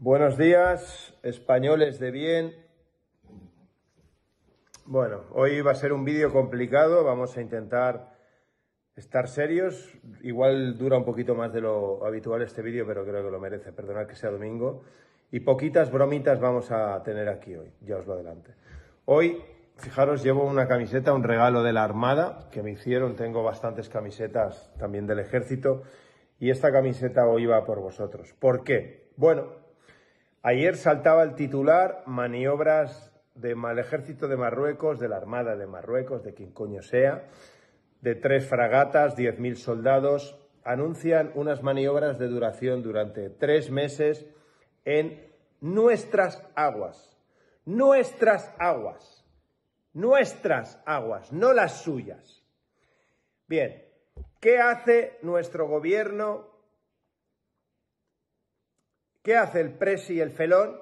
Buenos días, españoles de bien. Bueno, hoy va a ser un vídeo complicado, vamos a intentar estar serios. Igual dura un poquito más de lo habitual este vídeo, pero creo que lo merece, perdonad que sea domingo. Y poquitas bromitas vamos a tener aquí hoy, ya os lo adelante. Hoy, fijaros, llevo una camiseta, un regalo de la Armada que me hicieron, tengo bastantes camisetas también del ejército. Y esta camiseta hoy va por vosotros. ¿Por qué? Bueno, Ayer saltaba el titular maniobras del ejército de Marruecos, de la Armada de Marruecos, de quien coño sea, de tres fragatas, mil soldados, anuncian unas maniobras de duración durante tres meses en nuestras aguas. Nuestras aguas. Nuestras aguas, no las suyas. Bien, ¿qué hace nuestro gobierno ¿Qué hace el presi y el felón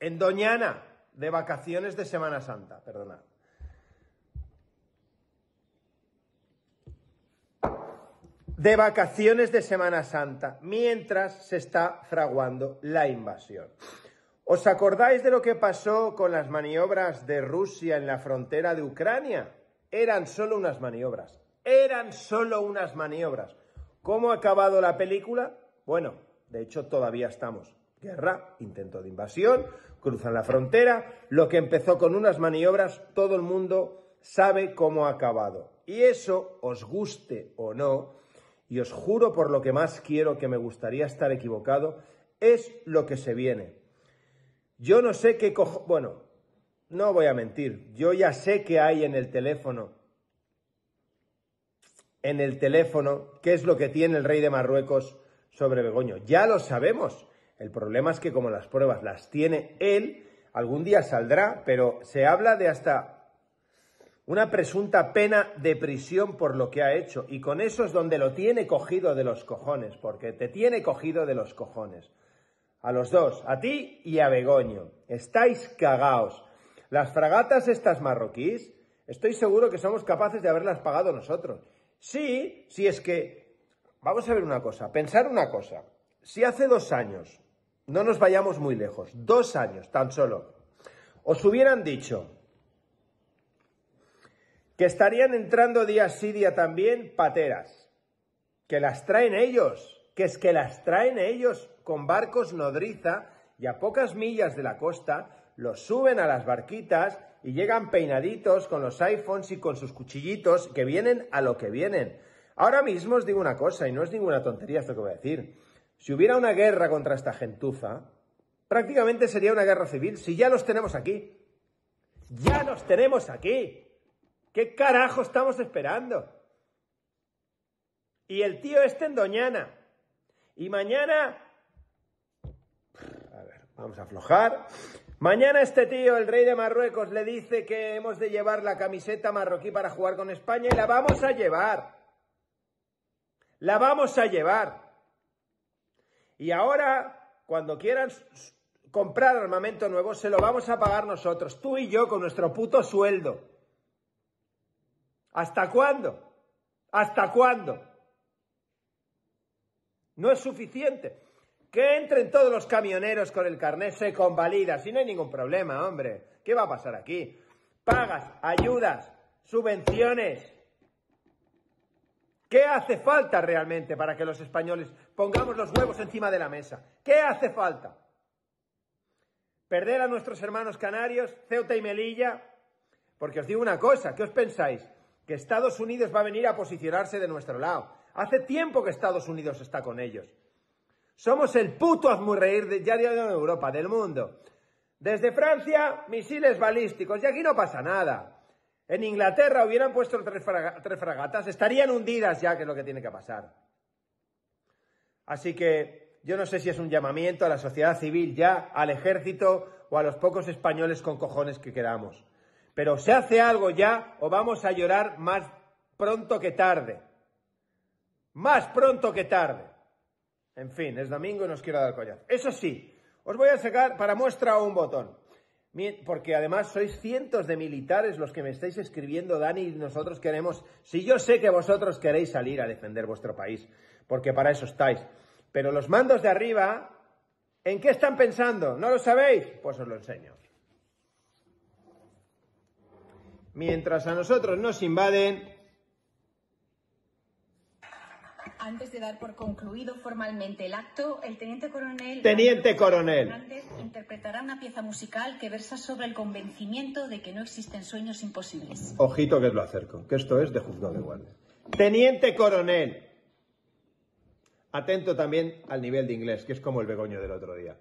en Doñana de vacaciones de Semana Santa? Perdonad. De vacaciones de Semana Santa, mientras se está fraguando la invasión. ¿Os acordáis de lo que pasó con las maniobras de Rusia en la frontera de Ucrania? Eran solo unas maniobras. Eran solo unas maniobras. ¿Cómo ha acabado la película? Bueno, de hecho todavía estamos guerra, intento de invasión, cruzan la frontera, lo que empezó con unas maniobras, todo el mundo sabe cómo ha acabado. Y eso, os guste o no, y os juro por lo que más quiero que me gustaría estar equivocado, es lo que se viene. Yo no sé qué cojo... Bueno, no voy a mentir, yo ya sé que hay en el teléfono en el teléfono qué es lo que tiene el rey de Marruecos sobre Begoño. Ya lo sabemos. El problema es que como las pruebas las tiene él, algún día saldrá, pero se habla de hasta una presunta pena de prisión por lo que ha hecho. Y con eso es donde lo tiene cogido de los cojones, porque te tiene cogido de los cojones. A los dos, a ti y a Begoño. Estáis cagaos. Las fragatas estas marroquíes, estoy seguro que somos capaces de haberlas pagado nosotros. Sí, si es que... Vamos a ver una cosa, pensar una cosa. Si hace dos años no nos vayamos muy lejos, dos años tan solo, os hubieran dicho que estarían entrando día sí, día también pateras, que las traen ellos, que es que las traen ellos con barcos nodriza y a pocas millas de la costa, los suben a las barquitas y llegan peinaditos con los iPhones y con sus cuchillitos que vienen a lo que vienen. Ahora mismo os digo una cosa, y no es ninguna tontería esto que voy a decir. Si hubiera una guerra contra esta gentuza, prácticamente sería una guerra civil, si ya los tenemos aquí. Ya los tenemos aquí. ¿Qué carajo estamos esperando? Y el tío este en Doñana. Y mañana... A ver, vamos a aflojar. Mañana este tío, el rey de Marruecos, le dice que hemos de llevar la camiseta marroquí para jugar con España y la vamos a llevar. La vamos a llevar. Y ahora, cuando quieran comprar armamento nuevo, se lo vamos a pagar nosotros, tú y yo, con nuestro puto sueldo. ¿Hasta cuándo? ¿Hasta cuándo? No es suficiente. Que entren todos los camioneros con el carnet, se convalida, si no hay ningún problema, hombre. ¿Qué va a pasar aquí? Pagas, ayudas, subvenciones, ¿Qué hace falta realmente para que los españoles pongamos los huevos encima de la mesa? ¿Qué hace falta? Perder a nuestros hermanos canarios, Ceuta y Melilla, porque os digo una cosa, ¿qué os pensáis? Que Estados Unidos va a venir a posicionarse de nuestro lado. Hace tiempo que Estados Unidos está con ellos. Somos el puto azmurreír de, ya de Europa, del mundo. Desde Francia, misiles balísticos, y aquí no pasa nada. En Inglaterra hubieran puesto tres, fragatas, estarían hundidas ya, que es lo que tiene que pasar. Así que yo no sé si es un llamamiento a la sociedad civil ya, al ejército o a los pocos españoles con cojones que quedamos. Pero se hace algo ya o vamos a llorar más pronto que tarde. Más pronto que tarde. En fin, es domingo y nos quiero dar collar. Eso sí, os voy a sacar para muestra un botón. Porque además sois cientos de militares los que me estáis escribiendo, Dani, y nosotros queremos, si yo sé que vosotros queréis salir a defender vuestro país, porque para eso estáis. Pero los mandos de arriba, ¿en qué están pensando? ¿No lo sabéis? Pues os lo enseño. Mientras a nosotros nos invaden, antes de dar por concluido formalmente el acto, el teniente coronel. Teniente coronel. interpretará una pieza musical que versa sobre el convencimiento de que no existen sueños imposibles. Ojito que lo acerco, que esto es de juzgado de guardia. Teniente coronel. Atento también al nivel de inglés, que es como el begoño del otro día.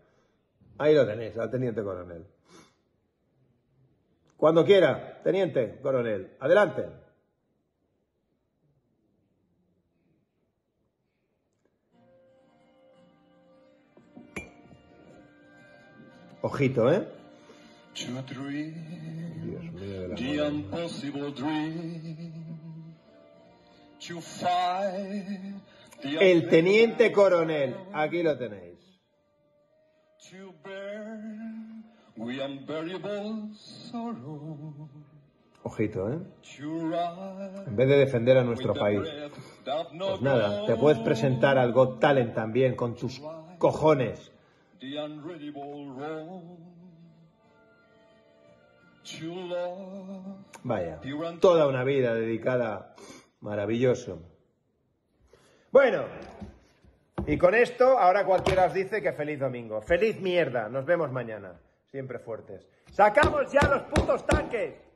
Ahí lo tenéis, al teniente coronel. Cuando quiera, teniente coronel. Adelante. Ojito, ¿eh? El teniente coronel, aquí lo tenéis. Ojito, ¿eh? En vez de defender a nuestro país. Pues nada, te puedes presentar al Got Talent también con tus cojones. Vaya, toda una vida dedicada. Maravilloso. Bueno, y con esto, ahora cualquiera os dice que feliz domingo. Feliz mierda, nos vemos mañana. Siempre fuertes. ¡Sacamos ya los putos tanques!